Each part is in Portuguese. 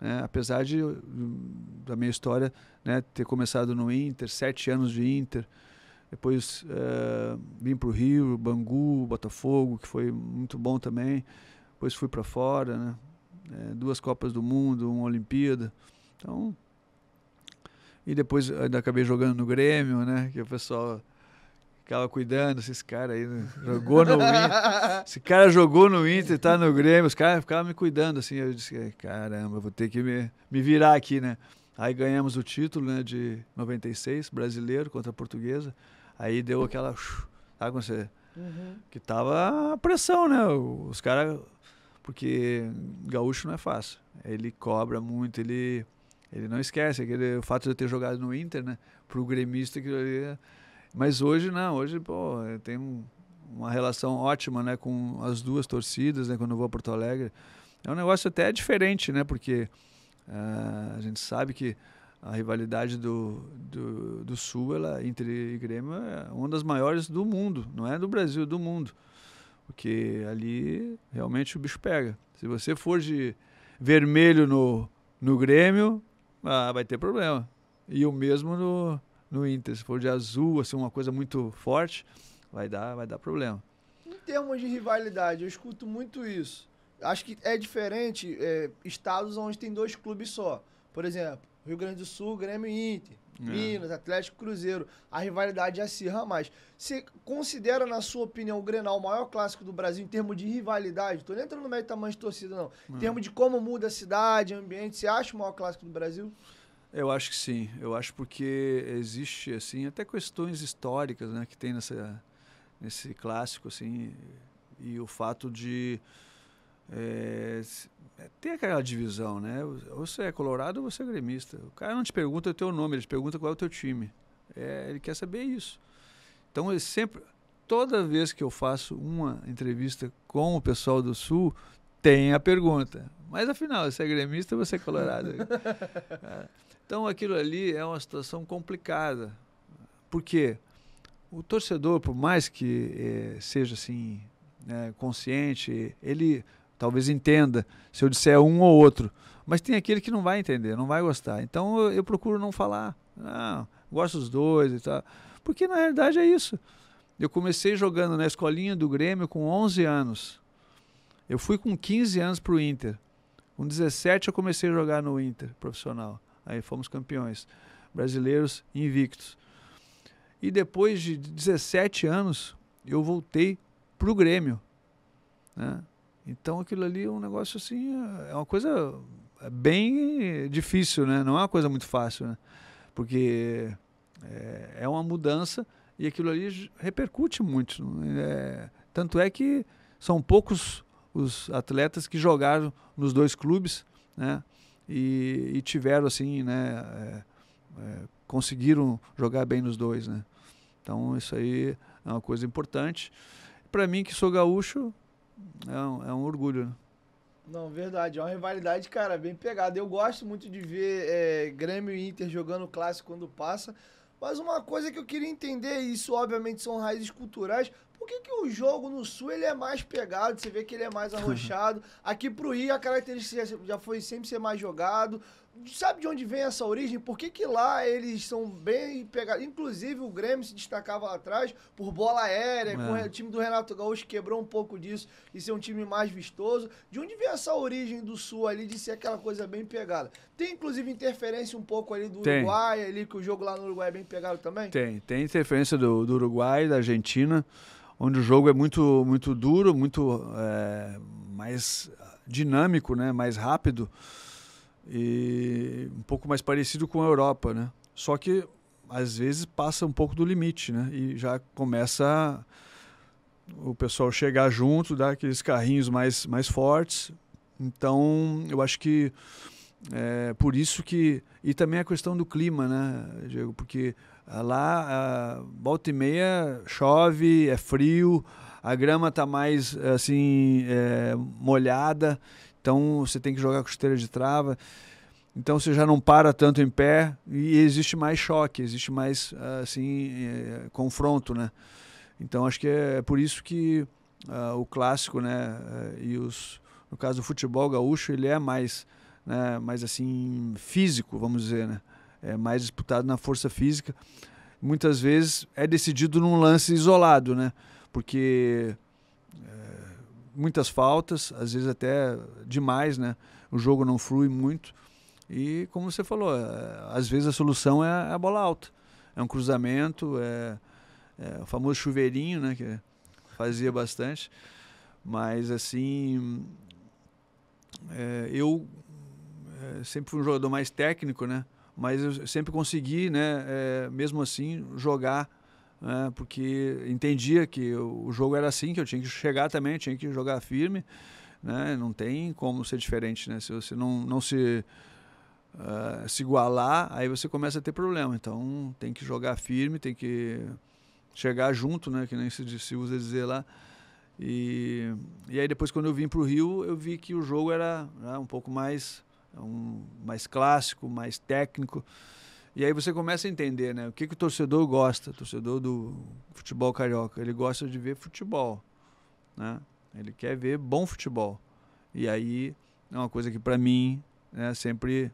Né? Apesar de, hum, da minha história né, ter começado no Inter, sete anos de Inter, depois uh, vim para o Rio, Bangu, Botafogo, que foi muito bom também. Depois fui para fora, né? é, duas Copas do Mundo, uma Olimpíada. Então, e depois ainda acabei jogando no Grêmio, né? Que o pessoal Ficava cuidando, esses caras aí, jogou no Inter. Esse cara jogou no Inter, tá no Grêmio, os caras ficavam me cuidando, assim. Eu disse, caramba, vou ter que me, me virar aqui, né? Aí ganhamos o título, né, de 96, brasileiro contra a portuguesa. Aí deu aquela, sabe você... Uhum. Que tava a pressão, né? Os caras... Porque gaúcho não é fácil. Ele cobra muito, ele... Ele não esquece aquele o fato de eu ter jogado no Inter, né? Pro gremista que mas hoje não, né, hoje, pô, eu tenho uma relação ótima, né, com as duas torcidas, né, quando eu vou a Porto Alegre. É um negócio até diferente, né, porque uh, a gente sabe que a rivalidade do, do, do, Sul ela, entre Grêmio é uma das maiores do mundo, não é do Brasil, é do mundo. Porque ali realmente o bicho pega. Se você for de vermelho no, no Grêmio, ah, vai ter problema. E o mesmo no, no Inter. Se for de azul, assim, uma coisa muito forte, vai dar, vai dar problema. Em termos de rivalidade, eu escuto muito isso. Acho que é diferente é, estados onde tem dois clubes só. Por exemplo, Rio Grande do Sul, Grêmio e Inter. É. Minas, Atlético Atlético Cruzeiro. A rivalidade acirra mais. Você considera, na sua opinião, o Grenal o maior clássico do Brasil em termos de rivalidade? Tô nem entrando no do tamanho de torcida, não. Em termos de como muda a cidade, ambiente, você acha o maior clássico do Brasil? Eu acho que sim. Eu acho porque existe assim até questões históricas, né, que tem nessa nesse clássico assim e o fato de é, eh, ter aquela divisão, né? você é colorado ou você é gremista. O cara não te pergunta o teu nome, ele te pergunta qual é o teu time. É, ele quer saber isso. Então ele sempre, toda vez que eu faço uma entrevista com o pessoal do Sul, tem a pergunta: mas afinal, você é gremista, você é colorado. É. Então aquilo ali é uma situação complicada. Por quê? O torcedor, por mais que eh, seja assim, né, consciente, ele talvez entenda se eu disser um ou outro. Mas tem aquele que não vai entender, não vai gostar. Então eu, eu procuro não falar. Não, ah, gosto dos dois e tal. Porque na realidade é isso. Eu comecei jogando na escolinha do Grêmio com 11 anos. Eu fui com 15 anos para o Inter. Com 17 eu comecei a jogar no Inter profissional. Aí fomos campeões brasileiros invictos. E depois de 17 anos eu voltei pro Grêmio. Né? Então aquilo ali é um negócio assim, é uma coisa bem difícil, né? Não é uma coisa muito fácil, né? Porque é, é uma mudança e aquilo ali repercute muito. É, tanto é que são poucos os atletas que jogaram nos dois clubes, né? E, e tiveram assim, né? É, é, conseguiram jogar bem nos dois, né? Então isso aí é uma coisa importante. Para mim que sou gaúcho é um, é um orgulho. Né? Não, verdade. É uma rivalidade, cara, bem pegada. Eu gosto muito de ver é, Grêmio e Inter jogando clássico quando passa. Mas uma coisa que eu queria entender, e isso obviamente são raízes culturais, que, que o jogo no sul ele é mais pegado? Você vê que ele é mais arrochado. Aqui pro Rio a característica já foi sempre ser mais jogado. Sabe de onde vem essa origem? Por que, que lá eles são bem pegados? Inclusive o Grêmio se destacava lá atrás por bola aérea, é. o time do Renato Gaúcho quebrou um pouco disso e ser um time mais vistoso. De onde vem essa origem do Sul ali de ser aquela coisa bem pegada? Tem inclusive interferência um pouco ali do tem. Uruguai, ali que o jogo lá no Uruguai é bem pegado também? Tem, tem interferência do, do Uruguai, da Argentina onde o jogo é muito, muito duro, muito é, mais dinâmico, né? mais rápido e um pouco mais parecido com a Europa, né? Só que às vezes passa um pouco do limite, né? E já começa o pessoal chegar junto, dar aqueles carrinhos mais, mais fortes. Então, eu acho que é, por isso que. E também a questão do clima, né, Diego? Porque ah, lá, a, ah, volta e meia, chove, é frio, a grama está mais assim é, molhada, então você tem que jogar com esteira de trava. Então você já não para tanto em pé e existe mais choque, existe mais ah, assim é, confronto, né? Então acho que é por isso que uh, o clássico, né, eh, e os no caso do futebol gaúcho, ele é mais né, mais assim, físico, vamos dizer, né? É mais disputado na força física. Muitas vezes é decidido num lance isolado, né? Porque é, muitas faltas, às vezes até demais, né? O jogo não flui muito. E como você falou, é, às vezes a solução é, é a bola alta. É um cruzamento, é, é o famoso chuveirinho, né? Que fazia bastante. Mas assim, eh, eu é, sempre fui um jogador mais técnico, né? Mas eu sempre consegui, né, é, mesmo assim, jogar, né? porque entendia que o jogo era assim, que eu tinha que chegar também, tinha que jogar firme, né? Não tem como ser diferente, né? Se você não, não se, uh, se igualar, aí você começa a ter problema. Então, tem que jogar firme, tem que chegar junto, né? Que nem se, se usa dizer lá. E, e aí depois quando eu vim para o Rio, eu vi que o jogo era, era né, um pouco mais é um mais clássico, mais técnico. E aí você começa a entender, né? O que, que o torcedor gosta, o torcedor do futebol carioca. Ele gosta de ver futebol, né? Ele quer ver bom futebol. E aí é uma coisa que para mim né, sempre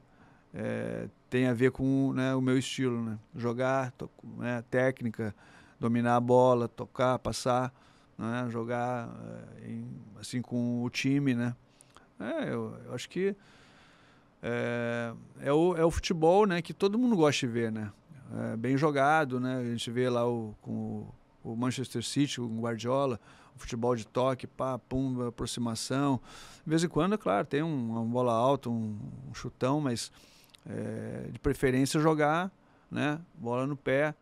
é, tem a ver com né, o meu estilo, né? Jogar, né, técnica, dominar a bola, tocar, passar, né? jogar é, em, assim com o time, né? É, eu, eu acho que é, é, o, é o futebol né, que todo mundo gosta de ver, né? É bem jogado, né? A gente vê lá o, com o Manchester City, o Guardiola, o futebol de toque, pá, pum, aproximação. De vez em quando, é claro, tem um, uma bola alta, um, um chutão, mas é, de preferência jogar, né? Bola no pé.